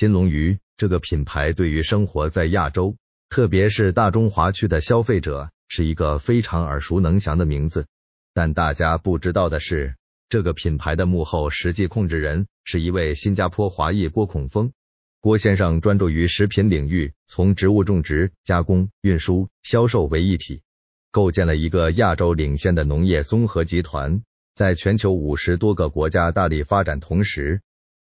金龙鱼这个品牌对于生活在亚洲，特别是大中华区的消费者，是一个非常耳熟能详的名字。但大家不知道的是，这个品牌的幕后实际控制人是一位新加坡华裔郭孔峰。郭先生专注于食品领域，从植物种植、加工、运输、销售为一体，构建了一个亚洲领先的农业综合集团。在全球五十多个国家大力发展同时。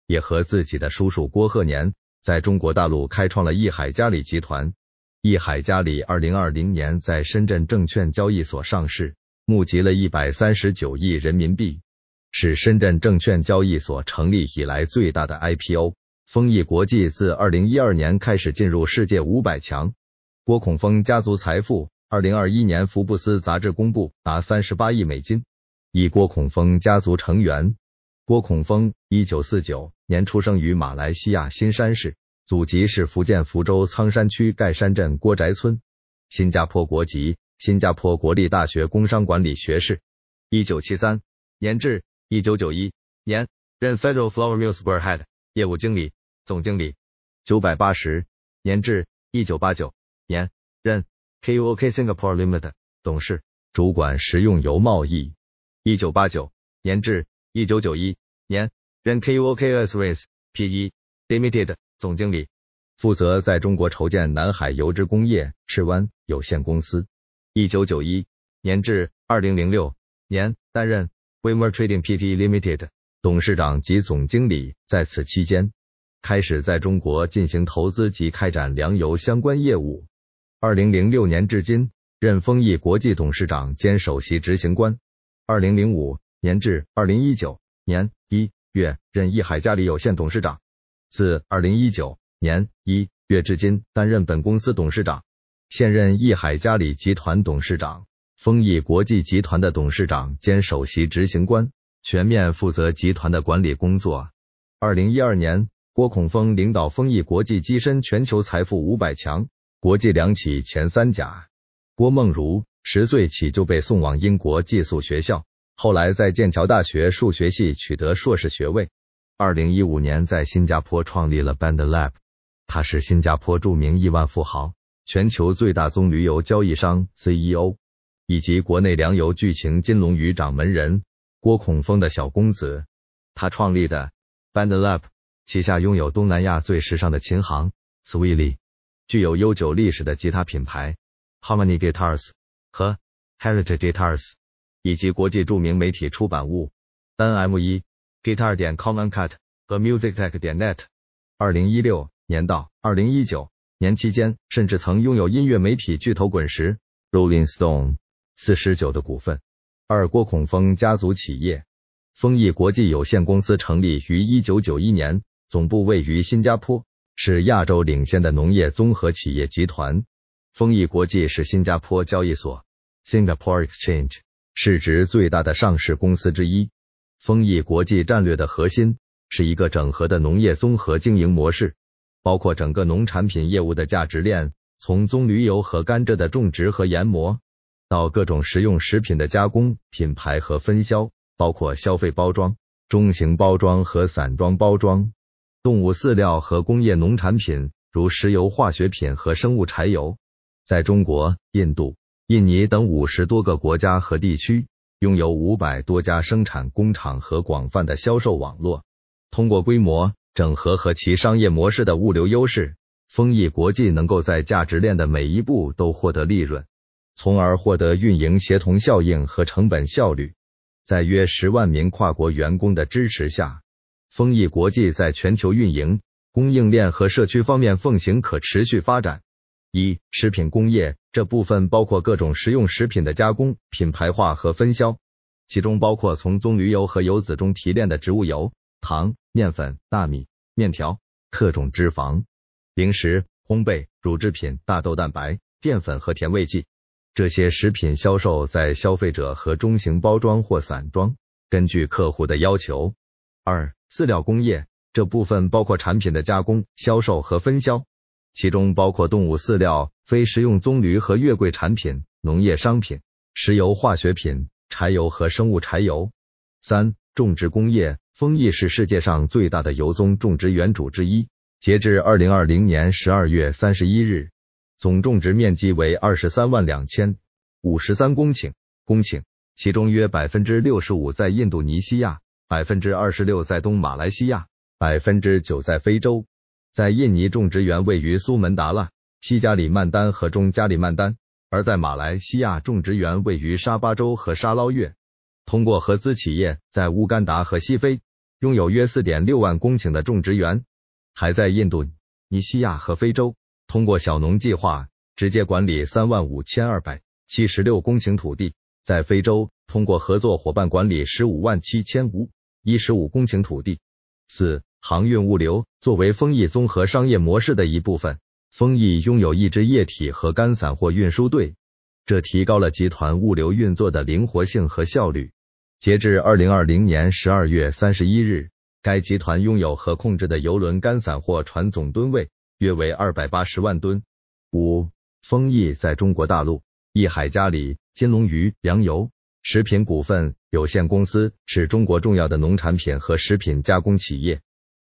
也和自己的叔叔郭鹤年在中国大陆开创了益海嘉里集团。益海嘉里二零二零年在深圳证券交易所上市，募集了一百三十九亿人民币，是深圳证券交易所成立以来最大的 IPO。丰益国际自二零一二年开始进入世界五百强。郭孔峰家族财富二零二一年福布斯杂志公布达三十八亿美金，以郭孔峰家族成员。郭孔峰，一九四九年出生于马来西亚新山市，祖籍是福建福州仓山区盖山镇郭宅村，新加坡国籍，新加坡国立大学工商管理学士。一九七三年至一九九一年任 Federal Flower Mills Board 业务经理、总经理。九百八十年至一九八九年任 Kuok Singapore Limited 董事，主管食用油贸易。一九八九年至一九九一年任 KUOKS Rice P E Limited 总经理，负责在中国筹建南海油脂工业赤湾有限公司。一九九一年至二零零六年担任 w i m e r Trading P T Limited 董事长及总经理，在此期间开始在中国进行投资及开展粮油相关业务。二零零六年至今任丰益国际董事长兼首席执行官。二零零五。年至二零一九年一月任益海嘉里有限董事长，自二零一九年一月至今担任本公司董事长，现任益海嘉里集团董事长、丰益国际集团的董事长兼首席执行官，全面负责集团的管理工作。二零一二年，郭孔峰领导丰益国际跻身全球财富五百强、国际粮企前三甲。郭梦如十岁起就被送往英国寄宿学校。后来在剑桥大学数学系取得硕士学位。二零一五年在新加坡创立了 Band Lab。他是新加坡著名亿万富豪、全球最大棕榈油交易商 CEO，以及国内粮油巨擎金龙鱼掌门人郭孔峰的小公子。他创立的 Band Lab 旗下拥有东南亚最时尚的琴行 Sweetly，具有悠久历史的吉他品牌 h a r m o n y Guitars 和 Heritage Guitars。以及国际著名媒体出版物 NME、Guitar 点 ComanCut 和 MusicTech 点 Net。二零一六年到二零一九年期间，甚至曾拥有音乐媒体巨头滚石 （Rolling Stone） 四十九的股份。二郭孔峰家族企业丰益国际有限公司成立于一九九一年，总部位于新加坡，是亚洲领先的农业综合企业集团。丰益国际是新加坡交易所 （Singapore Exchange）。市值最大的上市公司之一，丰益国际战略的核心是一个整合的农业综合经营模式，包括整个农产品业务的价值链，从棕榈油和甘蔗的种植和研磨，到各种食用食品的加工、品牌和分销，包括消费包装、中型包装和散装包装，动物饲料和工业农产品，如石油化学品和生物柴油，在中国、印度。印尼等五十多个国家和地区拥有五百多家生产工厂和广泛的销售网络。通过规模整合和其商业模式的物流优势，丰益国际能够在价值链的每一步都获得利润，从而获得运营协同效应和成本效率。在约十万名跨国员工的支持下，丰益国际在全球运营、供应链和社区方面奉行可持续发展。一食品工业。这部分包括各种食用食品的加工、品牌化和分销，其中包括从棕榈油和油籽中提炼的植物油、糖、面粉、大米、面条、特种脂肪、零食、烘焙、乳制品、大豆蛋白、淀粉和甜味剂。这些食品销售在消费者和中型包装或散装，根据客户的要求。二、饲料工业这部分包括产品的加工、销售和分销。其中包括动物饲料、非食用棕榈和月桂产品、农业商品、石油化学品、柴油和生物柴油。三、种植工业，丰益是世界上最大的油棕种植园主之一。截至二零二零年十二月三十一日，总种植面积为二十三万两千五十三公顷，公顷，其中约百分之六十五在印度尼西亚，百分之二十六在东马来西亚，百分之九在非洲。在印尼种植园位于苏门答腊、西加里曼丹和中加里曼丹，而在马来西亚种植园位于沙巴州和沙捞越。通过合资企业，在乌干达和西非拥有约四点六万公顷的种植园，还在印度尼西亚和非洲通过小农计划直接管理三万五千二百七十六公顷土地，在非洲通过合作伙伴管理十五万七千五一十五公顷土地。四。航运物流作为丰益综合商业模式的一部分，丰益拥有一支液体和干散货运输队，这提高了集团物流运作的灵活性和效率。截至二零二零年十二月三十一日，该集团拥有和控制的油轮干散货船总吨位约为二百八十万吨。五丰益在中国大陆，益海嘉里金龙鱼粮油食品股份有限公司是中国重要的农产品和食品加工企业。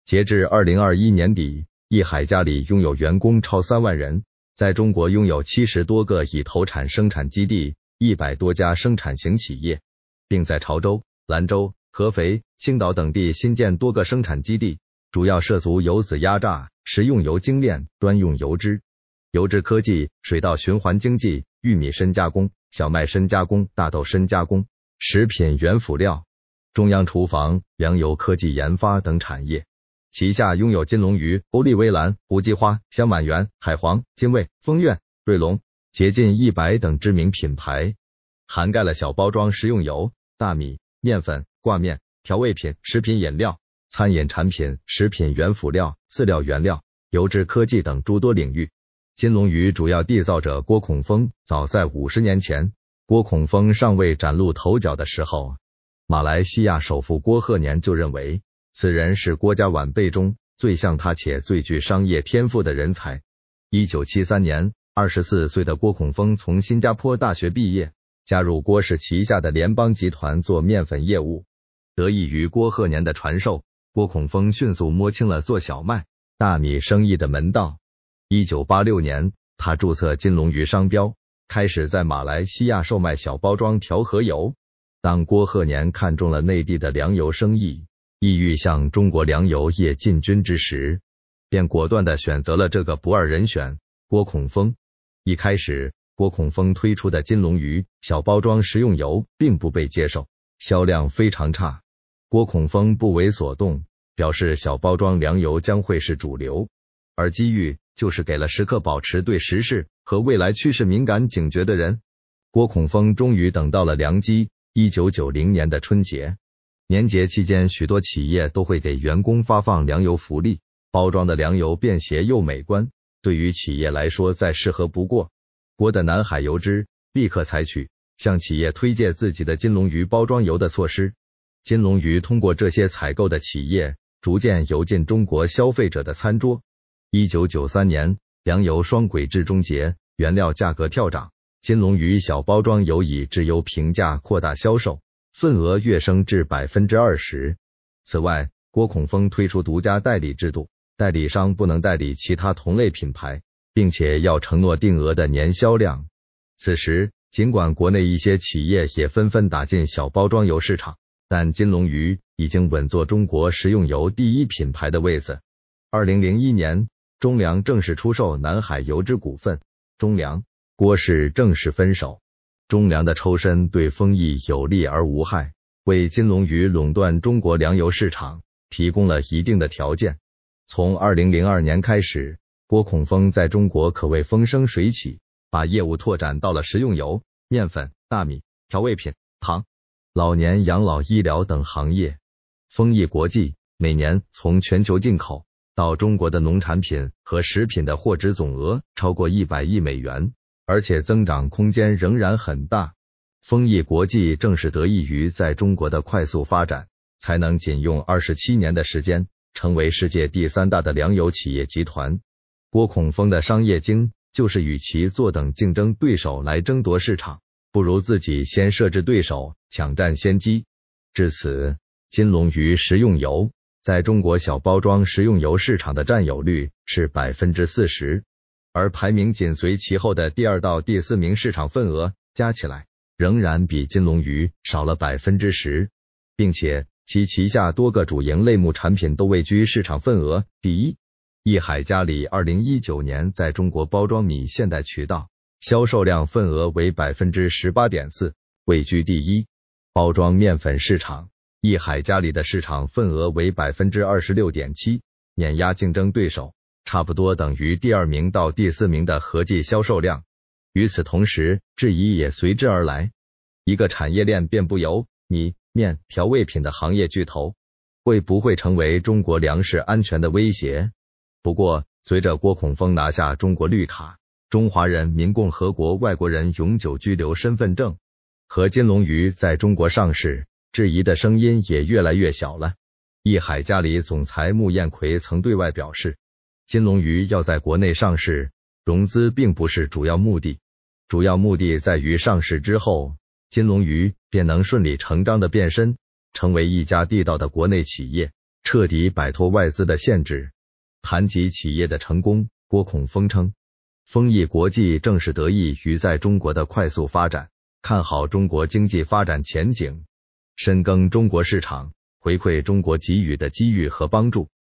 截至二零二一年底，易海家里拥有员工超三万人，在中国拥有七十多个已投产生产基地，一百多家生产型企业，并在潮州、兰州、合肥、青岛等地新建多个生产基地，主要涉足油脂压榨、食用油精炼、专用油脂、油脂科技、水稻循环经济、玉米深加工、小麦深加工、大豆深加工、食品原辅料、中央厨房、粮油科技研发等产业。旗下拥有金龙鱼、欧丽薇兰、胡姬花、香满园、海皇、金味、丰苑、瑞龙、捷进一百等知名品牌，涵盖了小包装食用油、大米、面粉、挂面、调味品、食品饮料、餐饮产品、食品原辅料、饲料原料、油脂科技等诸多领域。金龙鱼主要缔造者郭孔峰，早在五十年前，郭孔峰尚未崭露头角的时候，马来西亚首富郭鹤年就认为。此人是郭家晚辈中最像他且最具商业天赋的人才。一九七三年，二十四岁的郭孔峰从新加坡大学毕业，加入郭氏旗下的联邦集团做面粉业务。得益于郭鹤年的传授，郭孔峰迅速摸清了做小麦、大米生意的门道。一九八六年，他注册“金龙鱼”商标，开始在马来西亚售卖小包装调和油。当郭鹤年看中了内地的粮油生意。意欲向中国粮油业进军之时，便果断的选择了这个不二人选——郭孔峰。一开始，郭孔峰推出的金龙鱼小包装食用油并不被接受，销量非常差。郭孔峰不为所动，表示小包装粮油将会是主流，而机遇就是给了时刻保持对时事和未来趋势敏感警觉的人。郭孔峰终于等到了良机，一九九零年的春节。年节期间，许多企业都会给员工发放粮油福利，包装的粮油便携又美观，对于企业来说再适合不过。国的南海油脂立刻采取向企业推荐自己的金龙鱼包装油的措施，金龙鱼通过这些采购的企业，逐渐游进中国消费者的餐桌。一九九三年，粮油双轨制终结，原料价格跳涨，金龙鱼小包装油以质优平价扩大销售。份额跃升至百分之二十。此外，郭孔峰推出独家代理制度，代理商不能代理其他同类品牌，并且要承诺定额的年销量。此时，尽管国内一些企业也纷纷打进小包装油市场，但金龙鱼已经稳坐中国食用油第一品牌的位子。二零零一年，中粮正式出售南海油脂股份，中粮郭氏正式分手。中粮的抽身对丰益有利而无害，为金龙鱼垄断中国粮油市场提供了一定的条件。从二零零二年开始，郭孔峰在中国可谓风生水起，把业务拓展到了食用油、面粉、大米、调味品、糖、老年养老医疗等行业。丰益国际每年从全球进口到中国的农产品和食品的货值总额超过一百亿美元。而且增长空间仍然很大。丰益国际正是得益于在中国的快速发展，才能仅用二十七年的时间，成为世界第三大的粮油企业集团。郭孔峰的商业经就是与其坐等竞争对手来争夺市场，不如自己先设置对手，抢占先机。至此，金龙鱼食用油在中国小包装食用油市场的占有率是百分之四十。而排名紧随其后的第二到第四名市场份额加起来，仍然比金龙鱼少了百分之十，并且其旗下多个主营类目产品都位居市场份额第一。益海嘉里二零一九年在中国包装米现代渠道销售量份额为百分之十八点四，位居第一；包装面粉市场，益海嘉里的市场份额为百分之二十六点七，碾压竞争对手。差不多等于第二名到第四名的合计销售量。与此同时，质疑也随之而来：一个产业链遍布油、米、面、调味品的行业巨头，会不会成为中国粮食安全的威胁？不过，随着郭孔峰拿下中国绿卡——中华人民共和国外国人永久居留身份证，和金龙鱼在中国上市，质疑的声音也越来越小了。益海嘉里总裁穆艳奎曾对外表示。金龙鱼要在国内上市，融资并不是主要目的，主要目的在于上市之后，金龙鱼便能顺理成章的变身成为一家地道的国内企业，彻底摆脱外资的限制。谈及企业的成功，郭孔峰称，丰益国际正是得益于在中国的快速发展，看好中国经济发展前景，深耕中国市场，回馈中国给予的机遇和帮助。